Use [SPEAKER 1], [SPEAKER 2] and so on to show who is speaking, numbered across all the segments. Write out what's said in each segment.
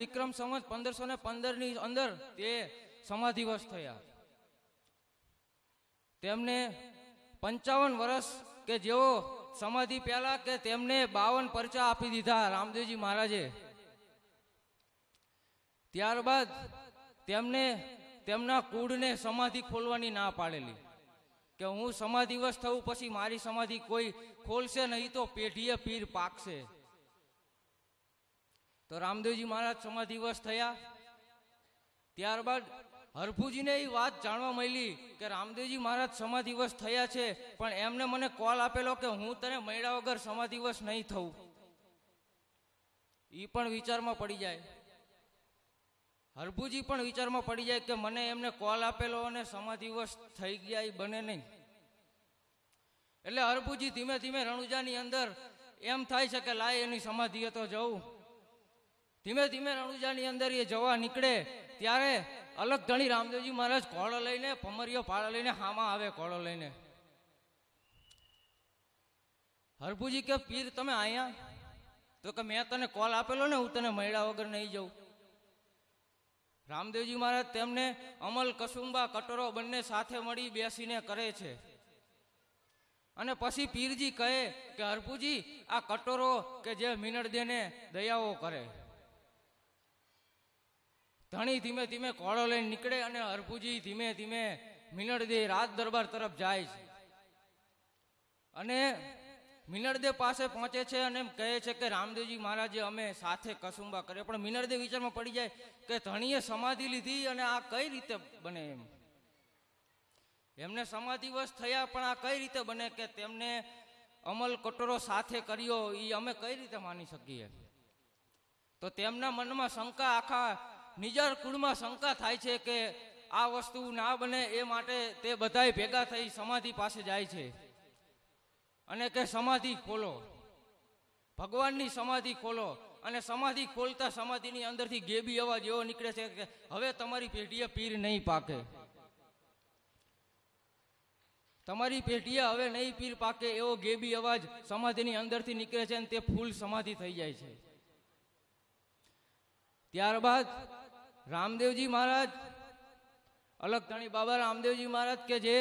[SPEAKER 1] વિક્રમ સંવત પંદરસો ને પંદર ની અંદર તે સમાધિવશ થયા તેમને પંચાવન વર્ષ કે જેઓ સમાધિ પહેલા કે તેમને બાવન પરચા આપી દીધા રામદેવજી મહારાજે ત્યારબાદ તેમને તેમના કુળને સમાધિ ખોલવાની ના પાડેલી કે હું સમાધિવશ થવું પછી મારી સમાધિ કોઈ ખોલશે નહીં તો પેઢીએ પીર પાકશે તો રામદેવજી મહારાજ સમાધિવશ થયા ત્યારબાદ હરભુજીને એ વાત જાણવા મળી કે રામદેવજી મહારાજ સમાધિવશ થયા છે પણ એમને મને કોલ આપેલો કે હું તને મળ્યા વગર સમાધિવશ નહીં થવું એ પણ વિચારમાં પડી જાય હરભુજી પણ વિચારમાં પડી જાય કે મને એમને કોલ આપેલો અને સમાધિવશ થઈ ગયા એ બને નહીં એટલે હરભુજી ધીમે ધીમે રણુજાની અંદર એમ થાય છે કે લાય એની સમાધિએ તો જવું ધીમે ધીમે રણુજાની અંદર એ જવા નીકળે ત્યારે અલગ ધણી રામદેવજી મહારાજ કોળો લઈને પમરીઓ ફાળો લઈને હામાં આવે કોળો લઈને હરભુજી કે પીર તમે અહીંયા તો કે મેં તને કોલ આપેલો ને હું તને મહિડા વગર નહીં જઉં રામદેવજી મહારાજ તેમને અમલ કસુંબા કટોરો બંને સાથે મળી બેસીને કરે છે અને પછી પીરજી કહે કે હરપુજી આ કટોરો કે જે દેને દયાઓ કરે ધણી ધીમે ધીમે કોળો લઈને નીકળે અને અર્ભુજી ધીમે ધીમે મિનળદેવ રાજ દરબાર તરફ જાય છે અને મિનળદેવ પાસે પહોંચે છે અને એમ કહે છે કે રામદેવજી મહારાજે અમે સાથે કસુંબા કરે પણ મિનળદેવ વિચારમાં પડી જાય કે ધણીએ સમાધિ લીધી અને આ કઈ રીતે બને એમ એમને સમાધિવશ થયા પણ આ કઈ રીતે બને કે તેમને અમલ કટોરો સાથે કર્યો એ અમે કઈ રીતે માની શકીએ તો તેમના મનમાં શંકા આખા નિજર કુળમાં શંકા થાય છે કે આ વસ્તુ ના બને એ માટે તે બધાય ભેગા થઈ સમાધિ પાસે જાય છે અને કે સમાધિ ખોલો ભગવાનની સમાધિ ખોલો અને સમાધિ ખોલતા સમાધિની અંદરથી ગેબી અવાજ એવો નીકળે છે કે હવે તમારી પેઢીએ પીર નહીં પાકે તમારી પેઢીએ હવે નહીં પીર પાકે એવો ગેબી અવાજ સમાધિની અંદરથી નીકળે છે અને તે ફૂલ સમાધિ થઈ જાય છે ત્યારબાદ રામદેવજી મહારાજ અલગધણી બાબા રામદેવજી મહારાજ કે જે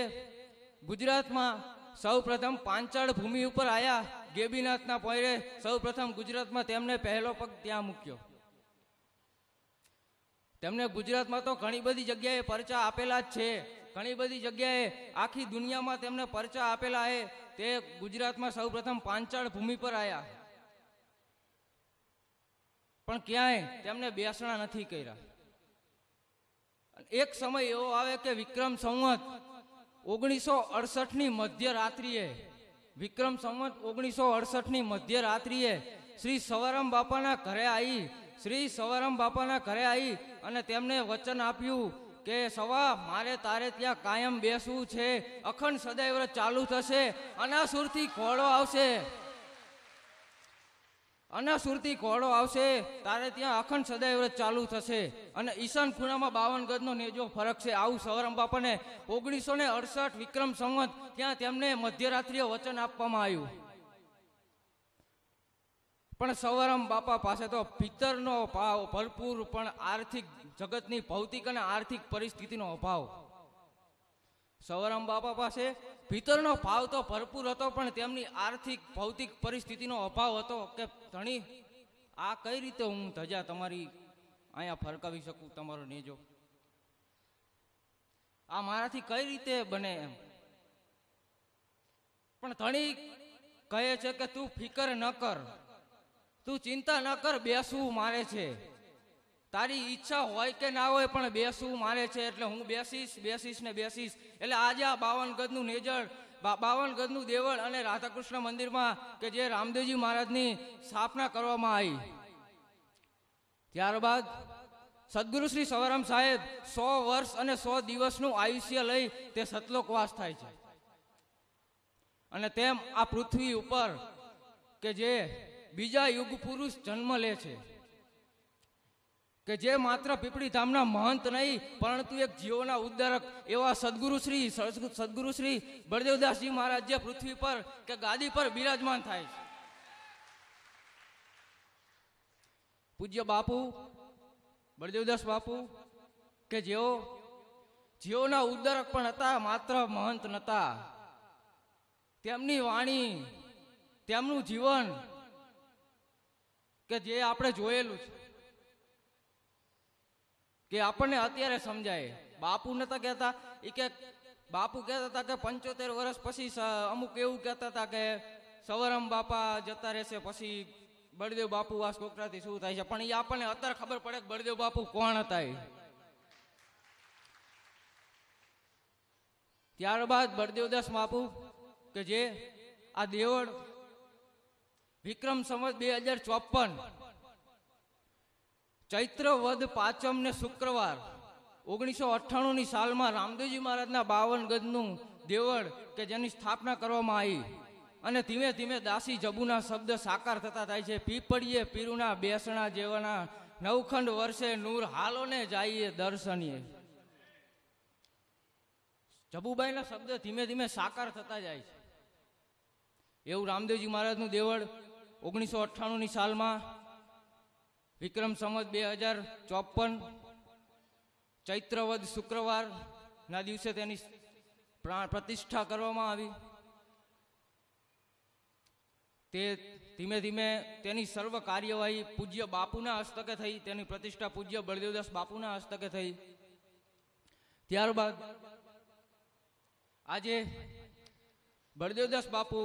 [SPEAKER 1] ગુજરાતમાં સૌ પ્રથમ પાંચાળ ભૂમિ ઉપર આવ્યા ગેબીનાથના પોયરે સૌ પ્રથમ ગુજરાતમાં તેમને પહેલો પગ ત્યાં મૂક્યો તેમને ગુજરાતમાં તો ઘણી બધી જગ્યાએ પરચા આપેલા જ છે ઘણી બધી જગ્યાએ આખી દુનિયામાં તેમને પરચા આપેલા હે તે ગુજરાતમાં સૌ પ્રથમ પાંચાળ ભૂમિ પર આવ્યા પણ ક્યાંય તેમને બેસણા નથી કર્યા એક સમય એવો આવે કે વિક્રમ સંવત ઓગણીસો અડસઠની રાત્રિએ વિક્રમ સંવત ઓગણીસો અડસઠની રાત્રિએ શ્રી સવારામ બાપાના ઘરે આવી શ્રી સવારામ બાપાના ઘરે આવી અને તેમને વચન આપ્યું કે સવા મારે તારે ત્યાં કાયમ બેસવું છે અખંડ સદૈવ ચાલુ થશે અનાસુરથી ઘોડો આવશે અનાસુરતી ઘોડો આવશે તારે ત્યાં અખંડ સદૈવ ચાલુ થશે અને ઈશાન ખૂણામાં બાવન ગજનો નેજો ફરક છે આવું સૌરમ ઓગણીસો ને અડસઠ વિક્રમ સંવત ત્યાં તેમને મધ્યરાત્રિએ વચન આપવામાં આવ્યું પણ સૌરમ બાપા પાસે તો પિત્તરનો ભાવ ભરપૂર પણ આર્થિક જગતની ભૌતિક અને આર્થિક પરિસ્થિતિનો અભાવ સૌરમ બાપા પાસે પિત્તળનો ભાવ તો ભરપૂર હતો પણ તેમની આર્થિક ભૌતિક પરિસ્થિતિનો અભાવ હતો કે ધણી આ કઈ રીતે હું ધજા તમારી અહીંયા ફરકાવી શકું તમારો નેજો આ મારાથી કઈ રીતે બને એમ પણ ધણી કહે છે કે તું ફિકર ન કર તું ચિંતા ન કર બેસવું મારે છે તારી ઈચ્છા હોય કે ના હોય પણ બેસવું મારે છે એટલે હું બેસીશ બેસીશ ને બેસીશ એટલે આજે આ બાવન ગજનું નેજળ બાવન ગજનું દેવળ અને રાધાકૃષ્ણ મંદિરમાં કે જે રામદેવજી મહારાજની સ્થાપના કરવામાં આવી ત્યારબાદ સદગુરુ શ્રી સવારામ સાહેબ સો વર્ષ અને સો દિવસનું આયુષ્ય લઈ તે સતલોકવાસ થાય છે અને તેમ આ પૃથ્વી ઉપર કે જે બીજા યુગ પુરુષ જન્મ લે છે કે જે માત્ર પીપળી ધામના મહંત નહીં પરંતુ એક જીવોના ઉદ્ધારક એવા સદગુરુ શ્રી સદગુરુ શ્રી બળદેવદાસજી મહારાજ જે પૃથ્વી પર કે ગાદી પર બિરાજમાન થાય છે પૂજ્ય બાપુ બળદેવદાસ બાપુ કે જેઓ જીવોના ઉદ્ધારક પણ હતા માત્ર મહંત નહોતા તેમની વાણી તેમનું જીવન કે જે આપણે જોયેલું છે કે આપણને અત્યારે સમજાય બાપુ નતા કહેતા એ કે બાપુ કહેતા હતા કે પંચોતેર વર્ષ પછી અમુક એવું કહેતા હતા કે સવરમ બાપા જતા રહેશે પછી બળદેવ બાપુ આ છોકરાથી શું થાય છે પણ એ આપણને અત્યારે ખબર પડે કે બળદેવ બાપુ કોણ હતા એ ત્યારબાદ બળદેવદાસ બાપુ કે જે આ દેવળ વિક્રમ સંવત બે હજાર ચોપન ચૈત્ર વદ પાંચમ ને શુક્રવાર ઓગણીસો અઠ્ઠાણુંની સાલમાં રામદેવજી મહારાજના બાવન ગજનું દેવળ કે જેની સ્થાપના કરવામાં આવી અને ધીમે ધીમે દાસી જબુના શબ્દ સાકાર થતા થાય છે પીપળીએ પીરુના બેસણા જેવાના નવખંડ વર્ષે નૂર હાલોને જાઈએ દર્શનીએ જબુબાઈના શબ્દ ધીમે ધીમે સાકાર થતા જાય છે એવું રામદેવજી મહારાજનું દેવળ ઓગણીસો અઠ્ઠાણુંની સાલમાં વિક્રમ સંવત બે હજાર ચોપન ચૈત્રવદ શુક્રવારના દિવસે તેની પ્રાણ પ્રતિષ્ઠા કરવામાં આવી તે ધીમે ધીમે તેની સર્વ કાર્યવાહી પૂજ્ય બાપુના હસ્તકે થઈ તેની પ્રતિષ્ઠા પૂજ્ય બળદેવદાસ બાપુના હસ્તકે થઈ ત્યારબાદ આજે બળદેવદાસ બાપુ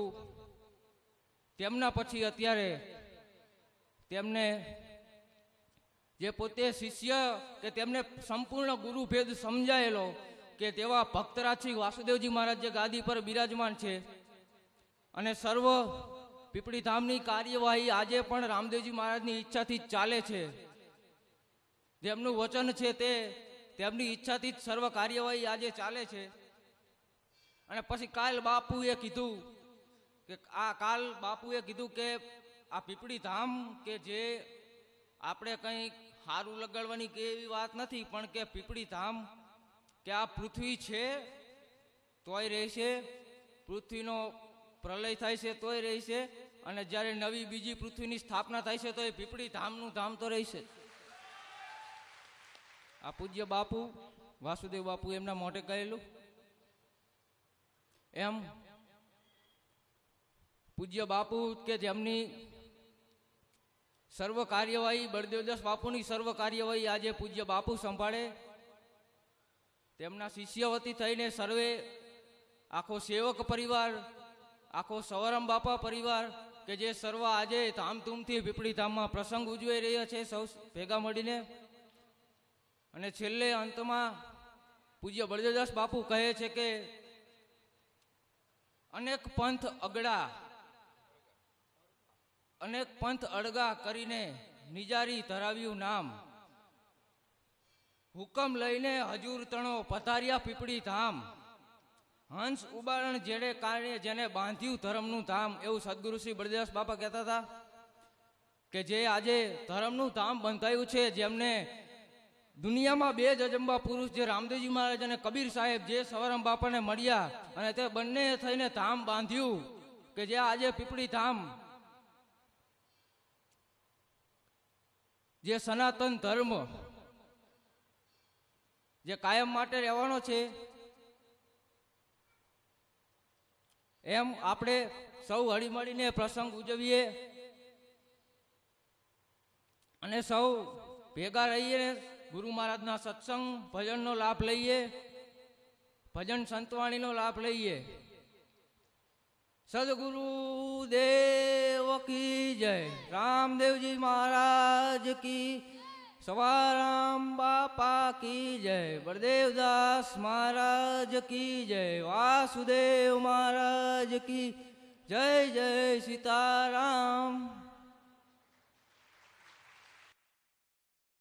[SPEAKER 1] તેમના પછી અત્યારે તેમને જે પોતે શિષ્ય કે તેમને સંપૂર્ણ ગુરુભેદ સમજાયેલો કે તેવા ભક્તરાજી વાસુદેવજી મહારાજ જે ગાદી પર બિરાજમાન છે અને સર્વ પીપળીધામની કાર્યવાહી આજે પણ રામદેવજી મહારાજની ઈચ્છાથી જ ચાલે છે જેમનું વચન છે તે તેમની ઈચ્છાથી જ સર્વ કાર્યવાહી આજે ચાલે છે અને પછી કાલ બાપુએ કીધું કે આ કાલ બાપુએ કીધું કે આ પીપળી ધામ કે જે આપણે કંઈક હારું લગાડવાની કે એવી વાત નથી પણ કે પીપળી ધામ કે આ પૃથ્વી છે તોય રહેશે પૃથ્વીનો પ્રલય થાય છે તોય રહેશે અને જ્યારે નવી બીજી પૃથ્વીની સ્થાપના થાય છે તો એ પીપળી ધામનું ધામ તો રહેશે આ પૂજ્ય બાપુ વાસુદેવ બાપુ એમના મોઢે કહેલું એમ પૂજ્ય બાપુ કે જેમની સર્વ કાર્યવાહી બળદેવદાસ બાપુની સર્વ કાર્યવાહી આજે પૂજ્ય બાપુ સંભાળે તેમના શિષ્યવતી થઈને સર્વે આખો સેવક પરિવાર આખો સવરમ બાપા પરિવાર કે જે સર્વ આજે ધામધૂમથી પીપળી ધામમાં પ્રસંગ ઉજવાઈ રહ્યા છે સૌ ભેગા મળીને અને છેલ્લે અંતમાં પૂજ્ય બળદેવદાસ બાપુ કહે છે કે અનેક પંથ અગડા અનેક પંથ અળગા કરીને નિજારી ધરાવ્યું નામ હુકમ લઈને હજુર તણો પથારિયા પીપળી ધામ હંસ ઉબારણ જેને કારણે જેને બાંધ્યું ધર્મનું ધામ એવું સદગુરુ શ્રી બળદાસ બાપા કહેતા હતા કે જે આજે ધર્મનું ધામ બંધાયું છે જેમને દુનિયામાં બે જજંબા પુરુષ જે રામદેવજી મહારાજ અને કબીર સાહેબ જે સવરમ બાપાને મળ્યા અને તે બંને થઈને ધામ બાંધ્યું કે જે આજે પીપળી ધામ જે સનાતન ધર્મ જે કાયમ માટે રહેવાનો છે એમ આપણે સૌ હળીમળીને પ્રસંગ ઉજવીએ અને સૌ ભેગા રહીએ ગુરુ મહારાજના સત્સંગ ભજનનો લાભ લઈએ ભજન સંતવાણીનો લાભ લઈએ सदगुरुदेव की जय रामदेव जी महाराज की सवाराम बापा की जय बलदेवदास महाराज की जय वासुदेव महाराज की जय जय सीताराम